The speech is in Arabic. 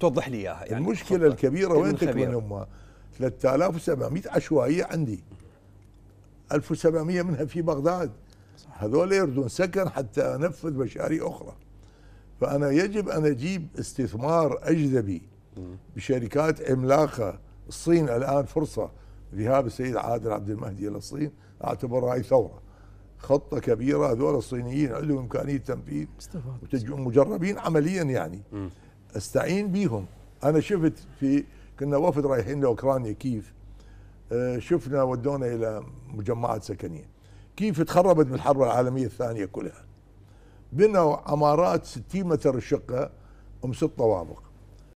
توضح لي اياها يعني, يعني المشكله الكبيره وين تكمن هم 3700 عشوائيه عندي 1700 منها في بغداد هذول يردون سكن حتى انفذ مشاريع اخرى فانا يجب ان اجيب استثمار اجنبي بشركات عملاقه الصين الان فرصه ذهاب السيد عادل عبد المهدي الى الصين اعتبرها هاي ثوره خطه كبيره هذول الصينيين عندهم امكانيه تنفيذ مجربين عمليا يعني م. استعين بيهم انا شفت في كنا وفد رايحين لاوكرانيا كيف آه، شفنا ودونا الى مجمعات سكنيه كيف تخربت من الحرب العالميه الثانيه كلها بنوا عمارات 60 متر الشقه ام ست طوابق